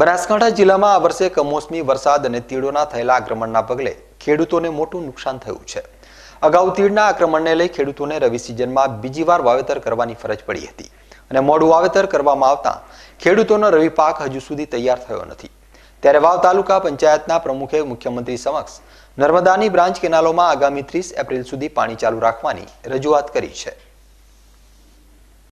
બનાસકાંઠા જિલ્લામાં આ વર્ષે કમોસમી વરસાદ અને તીડોના થયેલા આક્રમણના પગલે ખેડૂતોને મોટું નુકસાન થયું છે અગાઉ તીડના આક્રમણને લઈ ખેડૂતોને રવિ સિઝનમાં બીજી વાર વાવેતર કરવાની ફરજ પડી હતી અને મોડું વાવેતર કરવામાં આવતા ખેડૂતોનો રવિ પાક હજુ સુધી તૈયાર થયો નથી ત્યારે વાવ તાલુકા પંચાયતના પ્રમુખે મુખ્યમંત્રી સમક્ષ નર્મદાની બ્રાન્ચ કેનાલોમાં આગામી ત્રીસ એપ્રિલ સુધી પાણી ચાલુ રાખવાની રજૂઆત કરી છે